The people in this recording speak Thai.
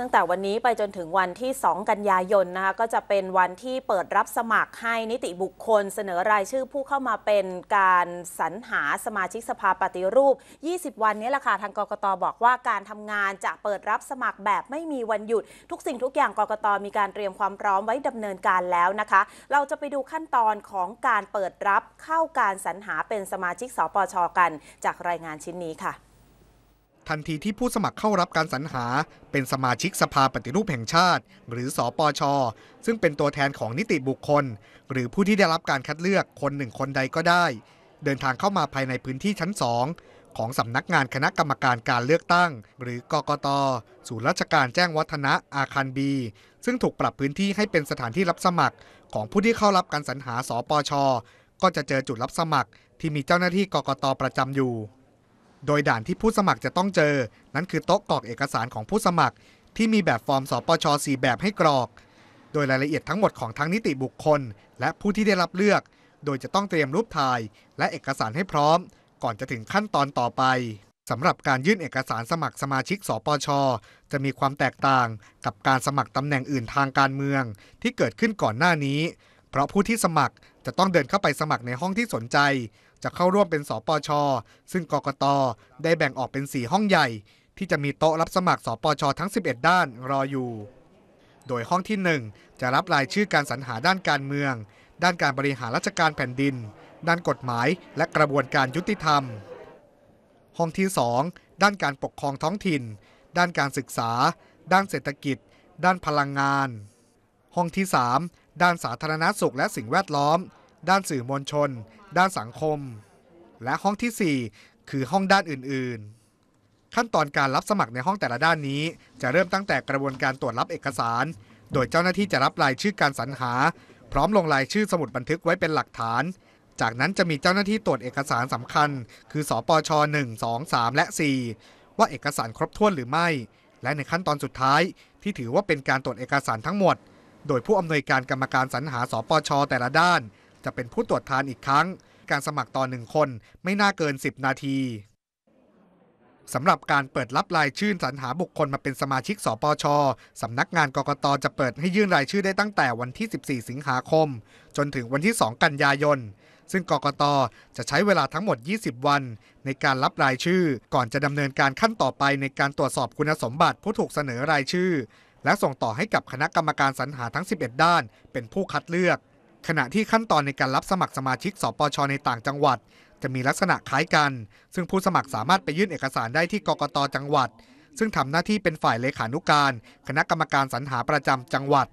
ตั้งแต่วันนี้ไปจนถึงวันที่ 2 กันยายนนะคะก็จะเป็นวันที่เปิดรับสมัครให้นิติบุคคลเสนอรายชื่อผู้เข้ามาเป็นการสรรหาสมาชิกสภาปฏิรูป 20 วันนี้แหละค่ะทางกกตบอกว่าการทำงานจะเปิดรับสมัครแบบไม่มีวันหยุด ทุกสิ่งทุกอย่างกกตมีการเตรียมความพร้อมไว้ดำเนินการแล้วนะคะ เราจะไปดูขั้นตอนของการเปิดรับเข้าการสรรหาเป็นสมาชิกสปชกัน จากรายงานชิ้นนี้ค่ะทันทีที่ผู้สมัครเข้ารับการสรรหาเป็นสมาชิกสภาปฏิรูปแห่งชาติ หรือสอปอชอซึ่งเป็นตัวแทนของนิติบุคคล หรือผู้ที่ได้รับการคัดเลือกคนหนึ่งคนใดก็ได้ เดินทางเข้ามาภายในพื้นที่ชั้นสองของสำนักงานคณะกรรมการการเลือกตั้ง หรือกกตศูนย์ราชการแจ้งวัฒนะอาคารบี ซึ่งถูกปรับพื้นที่ให้เป็นสถานที่รับสมัคร ของผู้ที่เข้ารับการสรรหาสอปอชอก็จะเจอจุดรับสมัครที่มีเจ้าหน้าที่กกตประจำอยู่โดยด่านที่ผู้สมัครจะต้องเจอ นั้นคือ โต๊ะกรอกเอกสารของผู้สมัคร ที่มีแบบฟอร์มสปช4แบบให้กรอก โดยรายละเอียดทั้งหมดของทั้งนิติบุคคลและผู้ที่ได้รับเลือก โดยจะต้องเตรียมรูปถ่าย และเอกสารให้พร้อม ก่อนจะถึงขั้นตอนต่อไปสำหรับการยื่นเอกสารสมัครสมาชิกสปชจะมีความแตกต่างกับการสมัครตำแหน่งอื่นทางการเมือง ที่เกิดขึ้นก่อนหน้านี้ เพราะผู้ที่สมัครจะต้องเดินเข้าไปสมัครในห้องที่สนใจจะเข้าร่วมเป็นสปช ซึ่งกกตได้แบ่งออกเป็น4ห้องใหญ่ ที่จะมีโต๊ะรับสมัครสปชทั้ง 11 ด้านรออยู่ โดยห้องที่ 1 จะรับรายชื่อการสรรหาด้านการเมือง ด้านการบริหารราชการแผ่นดิน ด้านกฎหมายและกระบวนการยุติธรรม ห้องที่ 2 ด้านการปกครองท้องถิ่น ด้านการศึกษา ด้านเศรษฐกิจ ด้านพลังงาน ห้องที่ 3 ด้านสาธารณสุข และสิ่งแวดล้อม ด้านสื่อมวลชนด้านสังคม และห้องที่ 4 คือห้องด้านอื่น ๆ ขั้นตอนการรับสมัครในห้องแต่ละด้านนี้ จะเริ่มตั้งแต่กระบวนการตรวจรับเอกสาร โดยเจ้าหน้าที่จะรับรายชื่อการสรรหา พร้อมลงรายชื่อสมุดบันทึกไว้เป็นหลักฐาน จากนั้นจะมีเจ้าหน้าที่ตรวจเอกสารสำคัญ คือสอปช1 2 3 และ 4 ว่าเอกสารครบถ้วนหรือไม่ และในขั้นตอนสุดท้าย ที่ถือว่าเป็นการตรวจเอกสารทั้งหมด โดยผู้อำนวยการกรรมการสรรหาสปช แต่ละด้าน จะเป็นผู้ตรวจทานอีกครั้งการสมัครต่อหนึ่งคนไม่น่าเกิน 10 นาที สำหรับการเปิดรับรายชื่อสรรหาบุคคลมาเป็นสมาชิกสปชสำนักงานกกตจะเปิดให้ยื่นรายชื่อได้ตั้งแต่วันที่ 14 สิงหาคม จนถึงวันที่ 2 กันยายน ซึ่งกกตจะใช้เวลาทั้งหมด 20 วัน ในการรับรายชื่อก่อนจะดำเนินการขั้นต่อไปในการตรวจสอบคุณสมบัติผู้ถูกเสนอรายชื่อ และส่งต่อให้กับคณะกรรมการสรรหาทั้ง 11 ด้าน เป็นผู้คัดเลือกขณะที่ขั้นตอนในการรับสมัครสมาชิกสปช ในต่างจังหวัด จะมีลักษณะคล้ายกัน ซึ่งผู้สมัครสามารถไปยื่นเอกสารได้ที่กกตจังหวัด ซึ่งทำหน้าที่เป็นฝ่ายเลขานุการคณะกรรมการสรรหาประจำจังหวัด